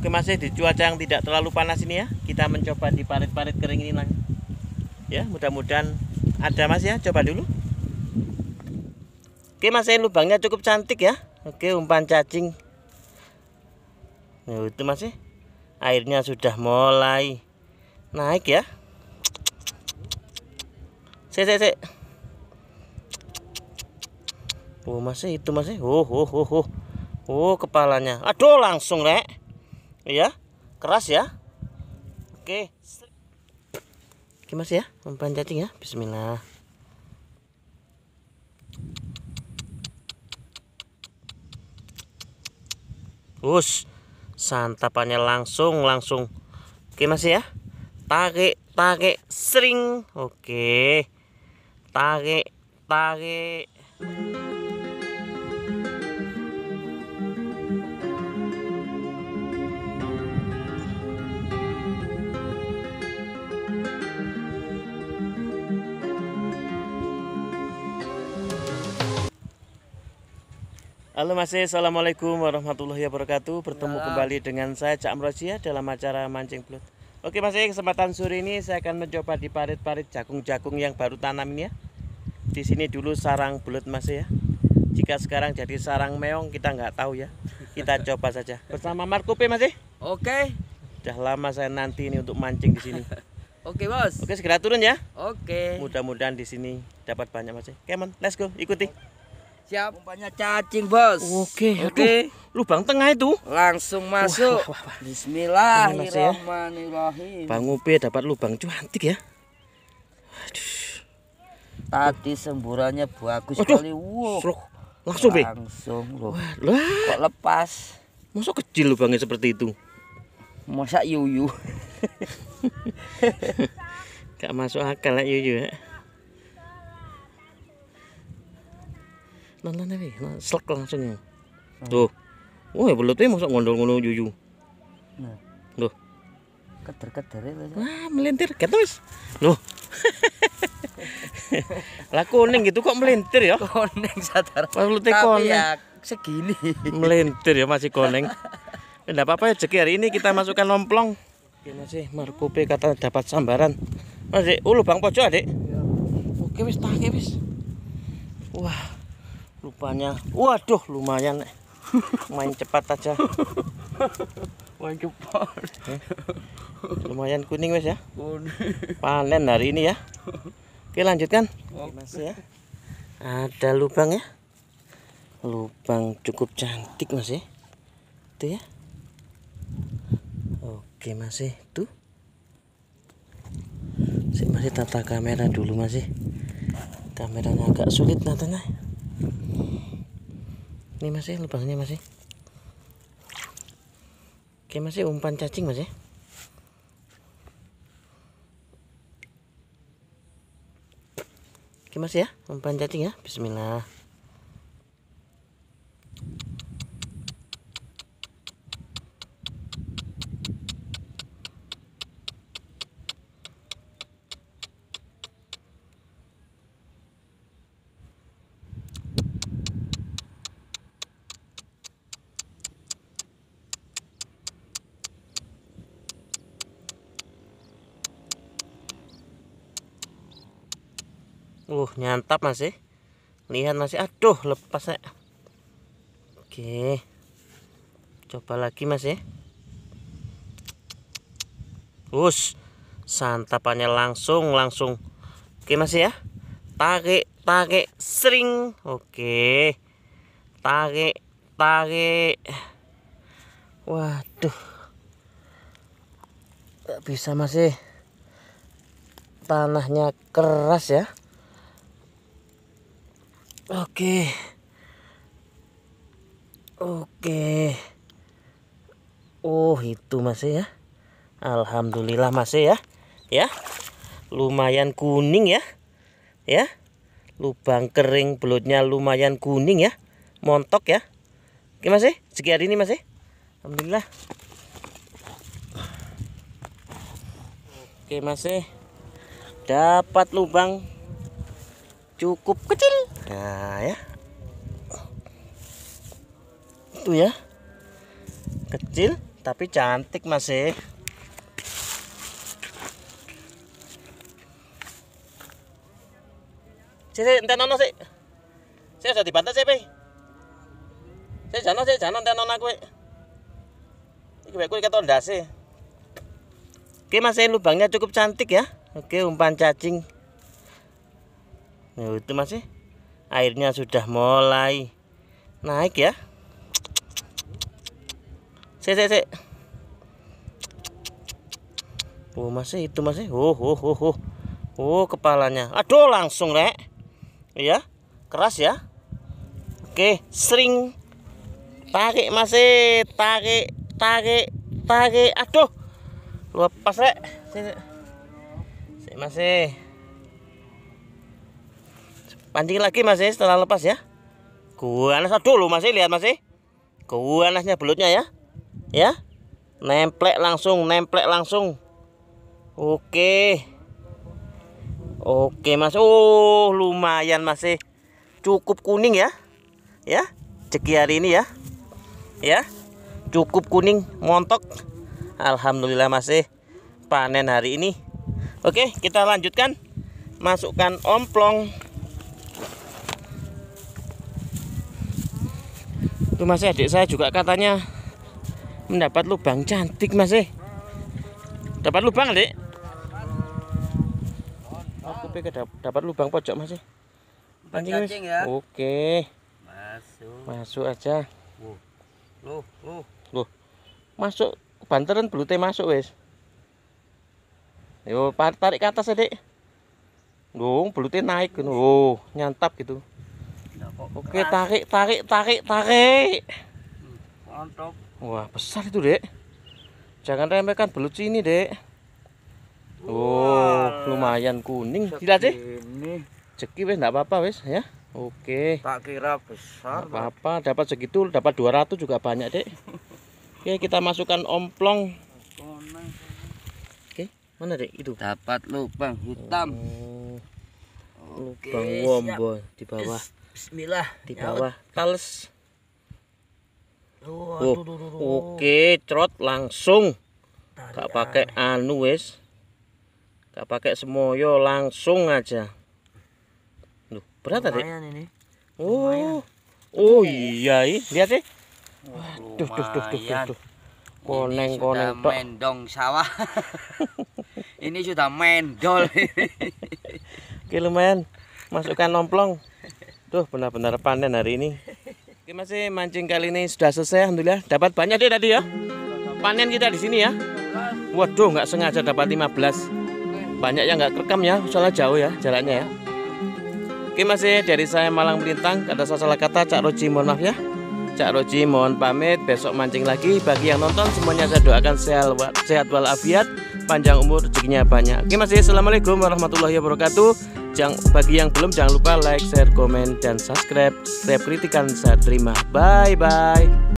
Oke masih eh, di cuaca yang tidak terlalu panas ini ya Kita mencoba di parit-parit kering ini lagi Ya mudah-mudahan ada mas ya coba dulu Oke mas eh, lubangnya cukup cantik ya Oke umpan cacing nah, Itu mas eh, Airnya sudah mulai naik ya Sik sik sik Oh masih itu masih Oh oh oh oh Oh kepalanya Aduh langsung rek Iya, keras ya oke oke mas ya umpan cacing ya Bismillah Us, santapannya langsung langsung. Oke Mas ya. tage tage sering. Oke. Tarik, tarik. Halo Mas, e. Assalamualaikum warahmatullahi wabarakatuh Bertemu ya. kembali dengan saya Cak Amrozia dalam acara Mancing Belut Oke Mas, e, kesempatan sore ini saya akan mencoba di parit-parit jagung-jagung yang baru tanam ini ya Di sini dulu sarang belut Mas e, ya Jika sekarang jadi sarang meong kita nggak tahu ya Kita coba saja Bersama Marco P Mas Oke Sudah lama saya nanti ini untuk mancing di sini Oke bos Oke segera turun ya Oke Mudah-mudahan di sini dapat banyak Mas Kemon, let's go, ikuti Siap. Umpannya cacing, Bos. Oke, oke. Okay. Lubang tengah itu. Langsung masuk. Wah, wah, wah. Bismillahirrahmanirrahim. Bang Upi dapat lubang cantik ya. Aduh. Tadi semburannya bagus Aduh. sekali. Wow. Seruk. Langsung, Be. Langsung, loh. Kok lepas? Masa kecil lubangnya seperti itu? Masa yuyu. Gak masuk akal ya yuyu ya. nonton tapi, nah, selak langsung. Tuh. Wah, belutnya masuk ngondol-ngondol juju. Nah. Tuh. keter keter ya. nah melintir ket wis. Loh. lah kuning gitu kok melintir ya? Kuning sadar. Belutnya kuning. Ya segini. melintir ya masih kuning. tidak apa-apa ya, Jeki ini kita masukkan lomplong. masih sih P kata dapat sambaran. masih, eh, ulu bang pojok, adik, Ya. Oke wis, tangi wis. Wah. Lupanya, waduh lumayan. Eh. Main cepat aja. Main cepat. Eh, lumayan kuning mas ya. Panen hari ini ya. Oke lanjutkan. Mas ya. Ada lubang ya. Lubang cukup cantik mas ya. Itu ya. Oke masih ya. tuh. Masih, masih tata kamera dulu masih. Ya. Kameranya agak sulit nantinya ini masih ya, lubangnya masih ya. oke masih ya, umpan cacing masih oke masih ya umpan cacing ya bismillah uh nyantap masih lihat masih aduh lepas ya oke coba lagi masih. Bus ya. us santapannya langsung langsung oke masih ya tarik tarik sering oke tarik tarik waduh gak bisa masih ya. tanahnya keras ya Oke. Oke. Oh, itu masih ya. Alhamdulillah masih ya. Ya. Lumayan kuning ya. Ya. Lubang kering belutnya lumayan kuning ya. Montok ya. Oke masih. Ya. Segi hari ini masih. Ya. Alhamdulillah. Oke masih. Ya. Dapat lubang cukup kecil nah ya itu ya kecil tapi cantik masih eh. si enten ono sih. Saya sudah dibantah si Pi. Saya jano si jano enten ono gue Iki gue kuwi ketondas sih. Oke, masih eh, lubangnya cukup cantik ya. Oke, umpan cacing nah, itu masih airnya sudah mulai naik ya sik sik sik oh masih itu masih oh oh oh oh oh kepalanya aduh langsung rek iya keras ya oke sering tarik masih tarik tarik tarik aduh lepas rek sik masih Pancing lagi masih ya, setelah lepas ya. aduh dulu masih ya, lihat masih. Kuanasnya ya. belutnya ya. Ya. Nemplek langsung, nemplek langsung. Oke. Oke, Mas. Oh, lumayan masih cukup kuning ya. Ya. Ceki hari ini ya. Ya. Cukup kuning montok. Alhamdulillah masih panen hari ini. Oke, kita lanjutkan. Masukkan omplong. Tuh Mas adik saya juga katanya mendapat lubang cantik Mas eh. Dapat lubang Adik? Aku pikir dapat lubang pojok Mas eh. Pancing ya. Oke. Masuk. Masuk aja. Loh, loh, loh. Loh. Masuk banteran belute masuk wis. Yo tarik ke atas Adik. Dong, belute naik ngono. Oh, nyantap gitu. Oke, tarik, tarik, tarik, tarik. Mantap. Wah, besar itu, Dek. Jangan remehkan belut sini, Dek. Oh, lumayan kuning gila sih. Jeki wes enggak apa-apa wes ya. Oke. Tak kira besar. apa-apa, dapat segitu, dapat 200 juga banyak, Dek. Oke, kita masukkan omplong. Oke, mana, Dek? Itu. Dapat lubang hitam. Oh. Lubang wombo di bawah. Bismillah. Di ya bawah. Tales. Oh, oh. Oke, okay, Oke, trot langsung. Tarik Gak pakai anu wis. Gak pakai semoyo langsung aja. Duh, berat tadi. Oh. Oh iya, lihat sih. Waduh, duh, duh, duh, duh, duh. Koneng, ini koneng, sudah mendong sawah. ini sudah mendol. Oke, lumayan. Masukkan nomplong. Tuh benar-benar panen hari ini. Oke masih mancing kali ini sudah selesai alhamdulillah. Dapat banyak deh tadi ya. Panen kita di sini ya. Waduh nggak sengaja dapat 15. Banyak yang nggak kerekam ya, soalnya jauh ya jalannya ya. Oke masih dari saya Malang Melintang kata salah kata Cak Roji mohon maaf ya. Cak Roji mohon pamit besok mancing lagi bagi yang nonton semuanya saya doakan sehat, sehat walafiat panjang umur rezekinya banyak. Oke masih assalamualaikum warahmatullahi wabarakatuh jangan, bagi yang belum jangan lupa like, share, komen, dan subscribe. Setiap kritikan saya terima. Bye bye.